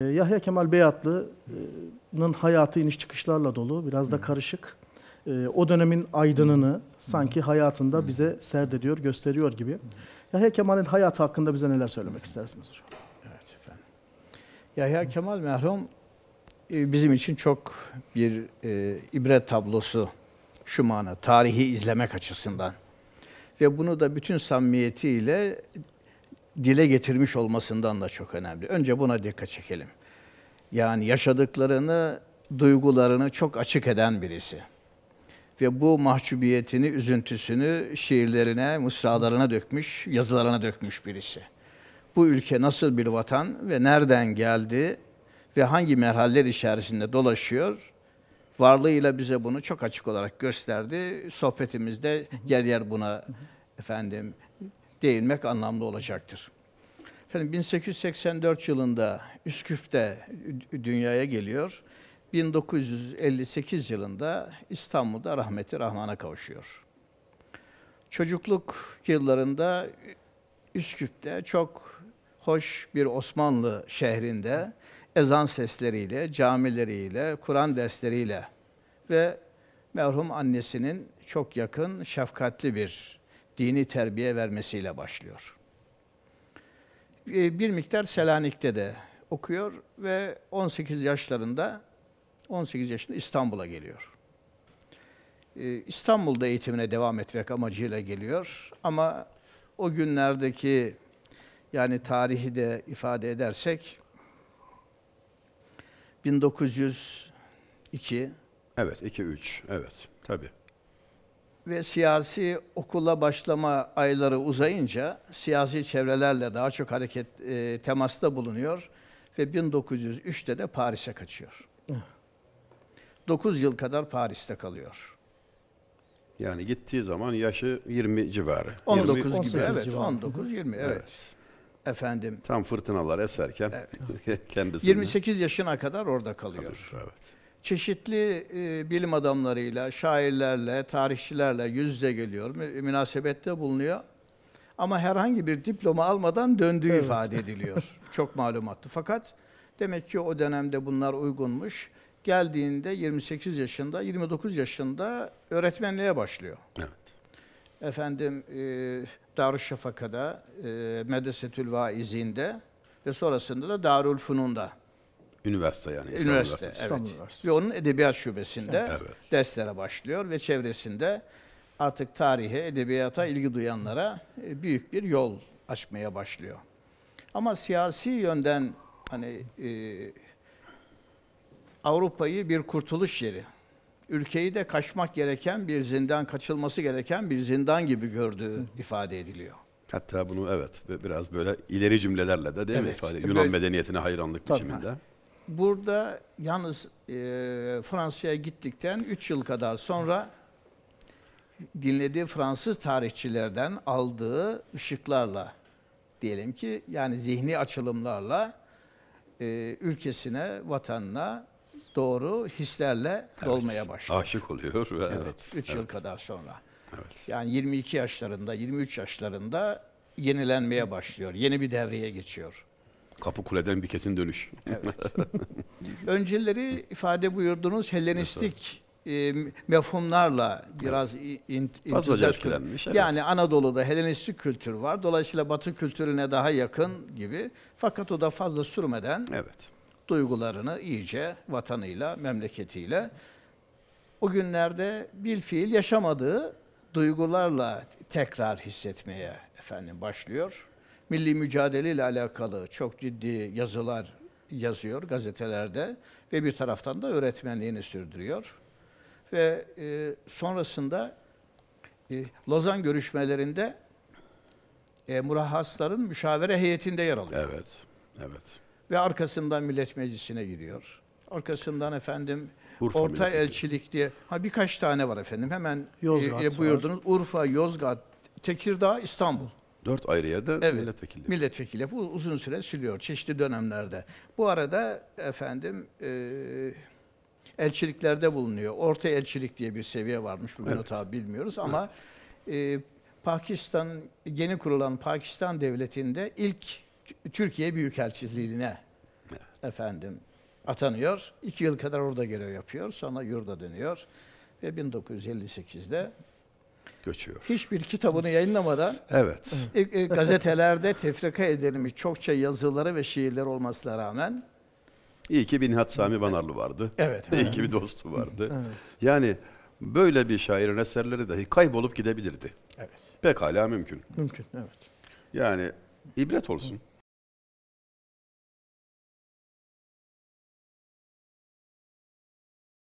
Ee, Yahya Kemal Beyatlı'nın hayatı iniş çıkışlarla dolu, biraz da karışık. Ee, o dönemin aydınını sanki hayatında bize serdediyor, gösteriyor gibi. Yahya Kemal'in hayatı hakkında bize neler söylemek istersiniz hocam? Evet efendim. Yahya Kemal merhum e, bizim için çok bir e, ibret tablosu şu mana tarihi izlemek açısından. Ve bunu da bütün samimiyetiyle dile getirmiş olmasından da çok önemli. Önce buna dikkat çekelim. Yani yaşadıklarını, duygularını çok açık eden birisi. Ve bu mahcubiyetini, üzüntüsünü şiirlerine, mısralarına dökmüş, yazılarına dökmüş birisi. Bu ülke nasıl bir vatan ve nereden geldi ve hangi merhaller içerisinde dolaşıyor? Varlığıyla bize bunu çok açık olarak gösterdi. Sohbetimizde yer yer buna efendim değinmek anlamlı olacaktır. Efendim 1884 yılında Üsküf'te dünyaya geliyor. 1958 yılında İstanbul'da rahmeti Rahman'a kavuşuyor. Çocukluk yıllarında Üsküp'te çok hoş bir Osmanlı şehrinde ezan sesleriyle, camileriyle, Kur'an dersleriyle ve merhum annesinin çok yakın, şefkatli bir dini terbiye vermesiyle başlıyor. Bir miktar Selanik'te de okuyor ve 18 yaşlarında 18 yaşında İstanbul'a geliyor. Ee, İstanbul'da eğitimine devam etmek amacıyla geliyor ama o günlerdeki yani tarihi de ifade edersek 1902 Evet, 23. Evet, tabii ve siyasi okula başlama ayları uzayınca siyasi çevrelerle daha çok hareket e, temasta bulunuyor ve 1903'te de Paris'e kaçıyor. 9 yıl kadar Paris'te kalıyor. Yani gittiği zaman yaşı 20 civarı. 19 20, gibi evet. 19 20 evet. evet. Efendim. Tam fırtınalar eserken evet. kendisi 28 yaşına kadar orada kalıyor. Kalır, evet çeşitli e, bilim adamlarıyla, şairlerle, tarihçilerle yüz yüze geliyor, münasebette bulunuyor. Ama herhangi bir diploma almadan döndüğü evet. ifade ediliyor. Çok malumatlı. Fakat demek ki o dönemde bunlar uygunmuş. Geldiğinde 28 yaşında, 29 yaşında öğretmenliğe başlıyor. Evet. Efendim e, Darüşşafaka'da, e, Medresetül Vaizin'de ve sonrasında da Darülfunun'da Üniversite yani. İstanbul Üniversite, Üniversitesi. evet. İstanbul Üniversitesi. Ve onun edebiyat şubesinde Evet. derslere başlıyor ve çevresinde artık tarihe, edebiyata ilgi duyanlara e, büyük bir yol açmaya başlıyor. Ama siyasi yönden hani e, Avrupa'yı bir kurtuluş yeri, ülkeyi de kaçmak gereken bir zindan, kaçılması gereken bir zindan gibi gördüğü ifade ediliyor. Hatta bunu evet biraz böyle ileri cümlelerle de değil mi ifade? E, Yunan Böyle- medeniyetine hayranlık Tabii. biçiminde burada yalnız e, Fransa'ya gittikten 3 yıl kadar sonra dinlediği Fransız tarihçilerden aldığı ışıklarla diyelim ki yani zihni açılımlarla e, ülkesine, vatanına doğru hislerle evet. dolmaya başlıyor. Aşık oluyor. Evet. 3 evet, evet. yıl kadar sonra. Evet. Yani 22 yaşlarında, 23 yaşlarında yenilenmeye başlıyor. Yeni bir devreye geçiyor. Kapı kuleden bir kesin dönüş. Evet. Önceleri ifade buyurdunuz Helenistik e, mefhumlarla biraz evet. etkilenmiş. Evet. Yani Anadolu'da Helenistik kültür var. Dolayısıyla Batı kültürüne daha yakın gibi. Fakat o da fazla sürmeden evet. duygularını iyice vatanıyla, memleketiyle o günlerde bir fiil yaşamadığı duygularla tekrar hissetmeye efendim başlıyor milli mücadele ile alakalı çok ciddi yazılar yazıyor gazetelerde ve bir taraftan da öğretmenliğini sürdürüyor. Ve e, sonrasında e, Lozan görüşmelerinde e, murahhasların müşavere heyetinde yer alıyor. Evet, evet. Ve arkasından Millet Meclisi'ne giriyor. Arkasından efendim Urfa Orta Elçilik diye ha birkaç tane var efendim. Hemen e, Yozgat e, buyurdunuz. Var. Urfa, Yozgat, Tekirdağ, İstanbul. Dört ayrı yerde evet, milletvekili. Milletvekili. Bu uzun süre sürüyor çeşitli dönemlerde. Bu arada efendim e, elçiliklerde bulunuyor. Orta elçilik diye bir seviye varmış. Bugün evet. o tabi bilmiyoruz ama evet. e, Pakistan yeni kurulan Pakistan devletinde ilk Türkiye Büyükelçiliğine evet. efendim atanıyor. İki yıl kadar orada görev yapıyor. Sonra yurda dönüyor. Ve 1958'de göçüyor. Hiçbir kitabını yayınlamadan evet. E, e, gazetelerde tefrika edilmiş çokça yazıları ve şiirleri olmasına rağmen İyi ki Binhat Sami Banarlı vardı. Evet. İyi ki bir dostu vardı. Evet. Yani böyle bir şairin eserleri dahi kaybolup gidebilirdi. Evet. Pekala mümkün. Mümkün, evet. Yani ibret olsun.